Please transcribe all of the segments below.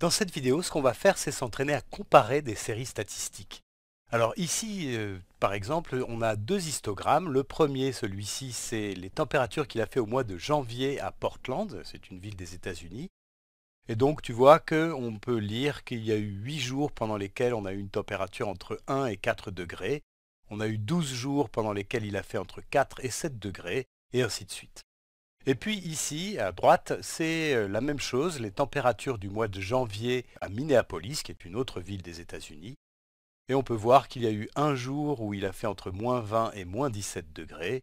Dans cette vidéo, ce qu'on va faire, c'est s'entraîner à comparer des séries statistiques. Alors ici, euh, par exemple, on a deux histogrammes. Le premier, celui-ci, c'est les températures qu'il a fait au mois de janvier à Portland, c'est une ville des États-Unis. Et donc tu vois qu'on peut lire qu'il y a eu 8 jours pendant lesquels on a eu une température entre 1 et 4 degrés. On a eu 12 jours pendant lesquels il a fait entre 4 et 7 degrés, et ainsi de suite. Et puis ici, à droite, c'est euh, la même chose, les températures du mois de janvier à Minneapolis, qui est une autre ville des États-Unis. Et on peut voir qu'il y a eu un jour où il a fait entre moins 20 et moins 17 degrés,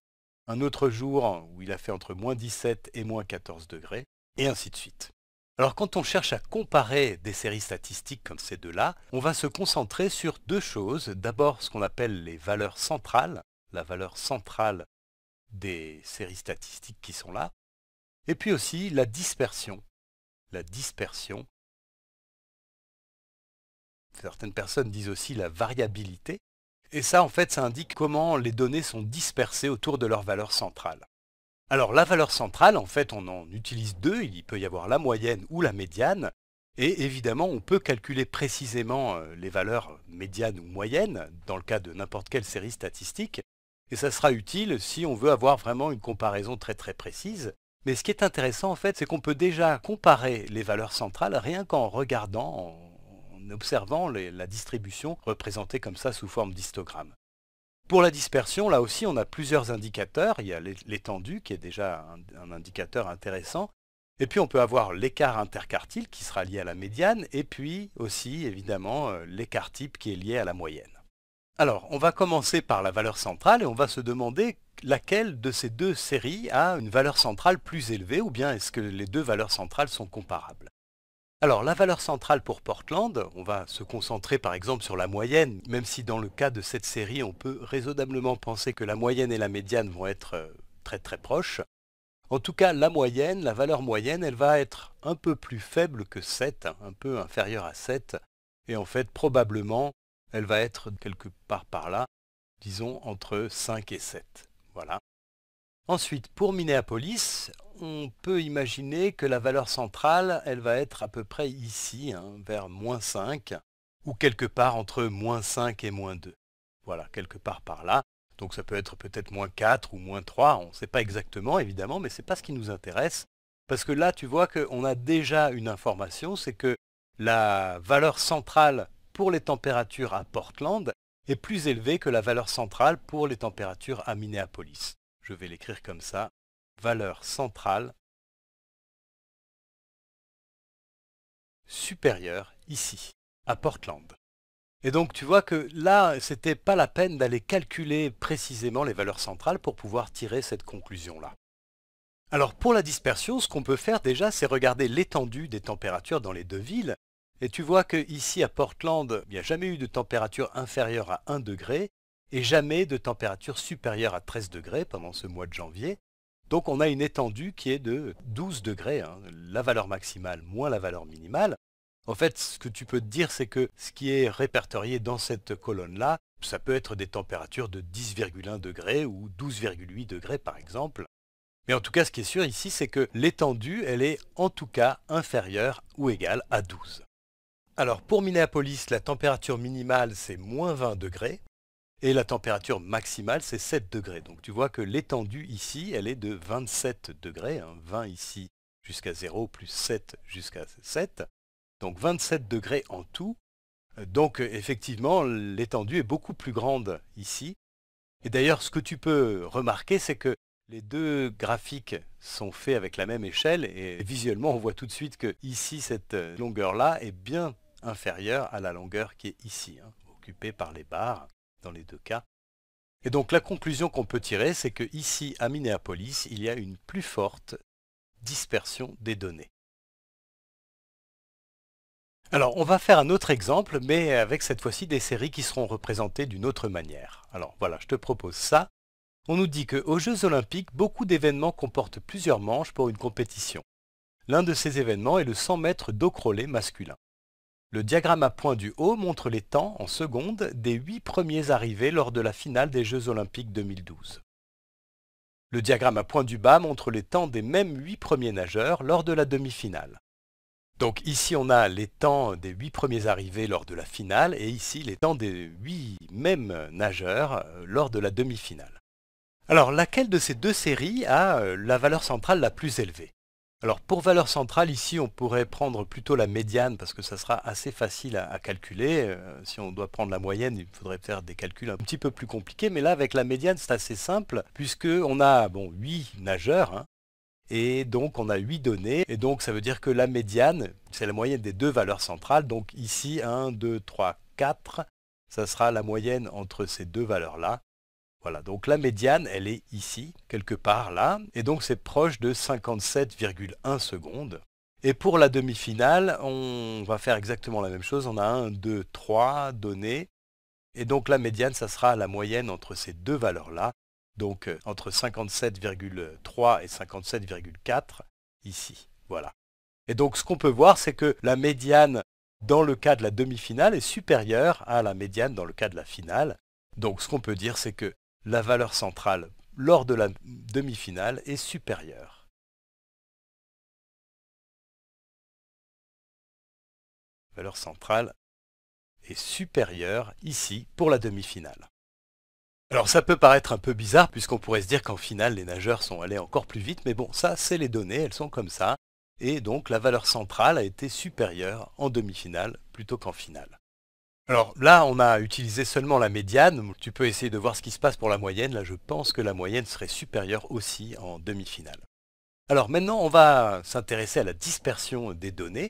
un autre jour où il a fait entre moins 17 et moins 14 degrés, et ainsi de suite. Alors quand on cherche à comparer des séries statistiques comme ces deux-là, on va se concentrer sur deux choses. D'abord ce qu'on appelle les valeurs centrales, la valeur centrale des séries statistiques qui sont là. Et puis aussi la dispersion. La dispersion. Certaines personnes disent aussi la variabilité. Et ça, en fait, ça indique comment les données sont dispersées autour de leur valeur centrale. Alors la valeur centrale, en fait, on en utilise deux. Il peut y avoir la moyenne ou la médiane. Et évidemment, on peut calculer précisément euh, les valeurs médianes ou moyennes dans le cas de n'importe quelle série statistique. Et ça sera utile si on veut avoir vraiment une comparaison très très précise. Mais ce qui est intéressant en fait, c'est qu'on peut déjà comparer les valeurs centrales rien qu'en regardant, en observant la distribution représentée comme ça sous forme d'histogramme. Pour la dispersion, là aussi, on a plusieurs indicateurs. Il y a l'étendue qui est déjà un, un indicateur intéressant. Et puis on peut avoir l'écart interquartile qui sera lié à la médiane, et puis aussi évidemment euh, l'écart type qui est lié à la moyenne. Alors, on va commencer par la valeur centrale et on va se demander laquelle de ces deux séries a une valeur centrale plus élevée ou bien est-ce que les deux valeurs centrales sont comparables. Alors, la valeur centrale pour Portland, on va se concentrer par exemple sur la moyenne, même si dans le cas de cette série, on peut raisonnablement penser que la moyenne et la médiane vont être euh, très très proches. En tout cas, la moyenne, la valeur moyenne, elle va être un peu plus faible que 7, un peu inférieure à 7, et en fait probablement elle va être quelque part par là, disons entre 5 et 7. Voilà. Ensuite, pour Minneapolis, on peut imaginer que la valeur centrale, elle va être à peu près ici, hein, vers moins 5, ou quelque part entre moins 5 et moins 2. Voilà, quelque part par là. Donc ça peut être peut-être moins 4 ou moins 3, on ne sait pas exactement évidemment, mais ce n'est pas ce qui nous intéresse. Parce que là, tu vois qu'on a déjà une information, c'est que la valeur centrale pour les températures à Portland est plus élevée que la valeur centrale pour les températures à Minneapolis. Je vais l'écrire comme ça, valeur centrale supérieure ici, à Portland. Et donc tu vois que là, n'était pas la peine d'aller calculer précisément les valeurs centrales pour pouvoir tirer cette conclusion-là. Alors pour la dispersion, ce qu'on peut faire déjà, c'est regarder l'étendue des températures dans les deux villes et tu vois que ici à Portland, il n'y a jamais eu de température inférieure à 1 degré et jamais de température supérieure à 13 degrés pendant ce mois de janvier. Donc on a une étendue qui est de 12 degrés, hein. la valeur maximale moins la valeur minimale. En fait, ce que tu peux te dire, c'est que ce qui est répertorié dans cette colonne-là, ça peut être des températures de 10,1 degrés ou 12,8 degrés par exemple. Mais en tout cas, ce qui est sûr ici, c'est que l'étendue, elle est en tout cas inférieure ou égale à 12. Alors pour Minneapolis, la température minimale c'est moins 20 degrés et la température maximale c'est 7 degrés. Donc tu vois que l'étendue ici, elle est de 27 degrés, 20 hein, ici jusqu'à 0, plus 7 jusqu'à 7. Donc 27 degrés en tout. Donc effectivement, l'étendue est beaucoup plus grande ici. Et d'ailleurs, ce que tu peux remarquer, c'est que les deux graphiques sont faits avec la même échelle et visuellement on voit tout de suite que ici cette longueur-là est bien inférieure à la longueur qui est ici, hein, occupée par les barres dans les deux cas. Et donc la conclusion qu'on peut tirer, c'est que ici à Minneapolis, il y a une plus forte dispersion des données. Alors on va faire un autre exemple, mais avec cette fois-ci des séries qui seront représentées d'une autre manière. Alors voilà, je te propose ça. On nous dit qu'aux Jeux Olympiques, beaucoup d'événements comportent plusieurs manches pour une compétition. L'un de ces événements est le 100 mètres d'eau crawlée masculin. Le diagramme à points du haut montre les temps, en secondes, des huit premiers arrivés lors de la finale des Jeux Olympiques 2012. Le diagramme à points du bas montre les temps des mêmes huit premiers nageurs lors de la demi-finale. Donc ici on a les temps des huit premiers arrivés lors de la finale et ici les temps des huit mêmes nageurs euh, lors de la demi-finale. Alors laquelle de ces deux séries a euh, la valeur centrale la plus élevée alors pour valeur centrale, ici on pourrait prendre plutôt la médiane parce que ça sera assez facile à, calculer. Euh, si on doit prendre la moyenne, il faudrait faire des calculs un petit peu plus compliqués. Mais là avec la médiane c'est assez simple puisqu'on a bon, 8 nageurs hein, et donc on a 8 données. Et donc ça veut dire que la médiane, c'est la moyenne des deux valeurs centrales. Donc ici 1, 2, 3, 4, ça sera la moyenne entre ces deux valeurs là. Voilà, donc la médiane, elle est ici, quelque part là, et donc c'est proche de 57,1 secondes. Et pour la demi-finale, on va faire exactement la même chose, on a 1, 2, 3 données, et donc la médiane, ça sera la moyenne entre ces deux valeurs-là, donc euh, entre 57,3 et 57,4 ici. Voilà. Et donc ce qu'on peut voir, c'est que la médiane dans le cas de la demi-finale est supérieure à la médiane dans le cas de la finale. Donc ce qu'on peut dire, c'est que la valeur centrale lors de la demi-finale est supérieure. valeur centrale est supérieure ici pour la demi-finale. Alors ça peut paraître un peu bizarre puisqu'on pourrait se dire qu'en finale les nageurs sont allés encore plus vite, mais bon ça c'est les données, elles sont comme ça, et donc la valeur centrale a été supérieure en demi-finale plutôt qu'en finale. Alors là, on a utilisé seulement la médiane. Tu peux essayer de voir ce qui se passe pour la moyenne. Là, je pense que la moyenne serait supérieure aussi en demi-finale. Alors maintenant, on va s'intéresser à la dispersion des données.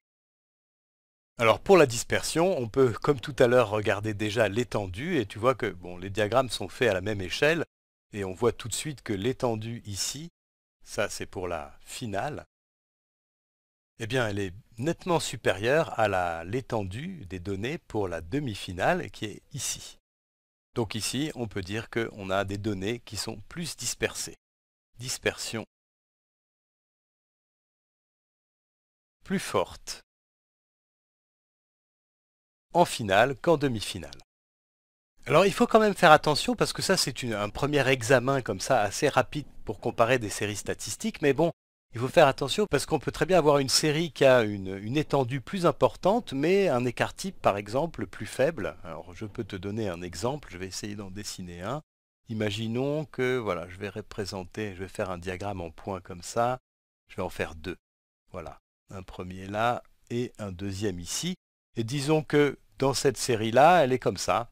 Alors pour la dispersion, on peut, comme tout à l'heure, regarder déjà l'étendue. Et tu vois que bon, les diagrammes sont faits à la même échelle. Et on voit tout de suite que l'étendue ici, ça c'est pour la finale, eh bien, elle est nettement supérieure à l'étendue des données pour la demi-finale qui est ici. Donc ici, on peut dire qu'on a des données qui sont plus dispersées. Dispersion plus forte en finale qu'en demi-finale. Alors il faut quand même faire attention parce que ça c'est un premier examen comme ça assez rapide pour comparer des séries statistiques, mais bon, il faut faire attention parce qu'on peut très bien avoir une série qui a une, étendue plus importante, mais un écart type, par exemple, plus faible. Alors, je peux te donner un exemple, je vais essayer d'en dessiner un. Imaginons que, voilà, je vais représenter, je vais faire un diagramme en points comme ça. Je vais en faire deux. Voilà, un premier là et un deuxième ici. Et disons que dans cette série-là, elle est comme ça.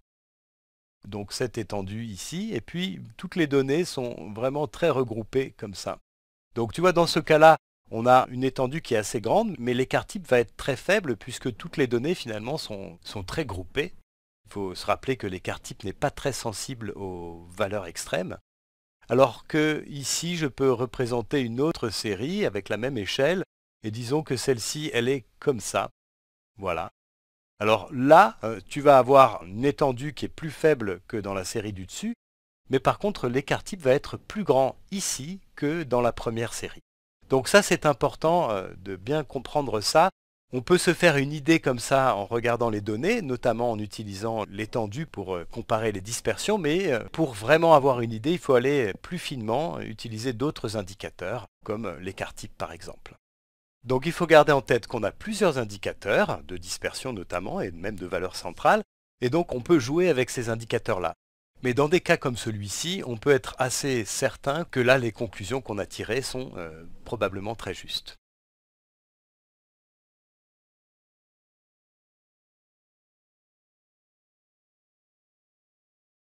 Donc cette étendue ici, et puis toutes les données sont vraiment très regroupées comme ça. Donc tu vois, dans ce cas-là, on a une étendue qui est assez grande, mais l'écart type va être très faible puisque toutes les données finalement sont, sont très groupées. Il faut se rappeler que l'écart type n'est pas très sensible aux valeurs extrêmes. Alors que ici, je peux représenter une autre série avec la même échelle, et disons que celle-ci, elle est comme ça. Voilà. Alors là, euh, tu vas avoir une étendue qui est plus faible que dans la série du dessus, mais par contre, l'écart type va être plus grand ici que dans la première série. Donc ça c'est important euh, de bien comprendre ça. On peut se faire une idée comme ça en regardant les données, notamment en utilisant l'étendue pour euh, comparer les dispersions, mais euh, pour vraiment avoir une idée, il faut aller plus finement, utiliser d'autres indicateurs, comme l'écart type par exemple. Donc il faut garder en tête qu'on a plusieurs indicateurs, de dispersion notamment, et même de valeur centrale, et donc on peut jouer avec ces indicateurs-là. Mais dans des cas comme celui-ci, on peut être assez certain que là, les conclusions qu'on a tirées sont euh, probablement très justes.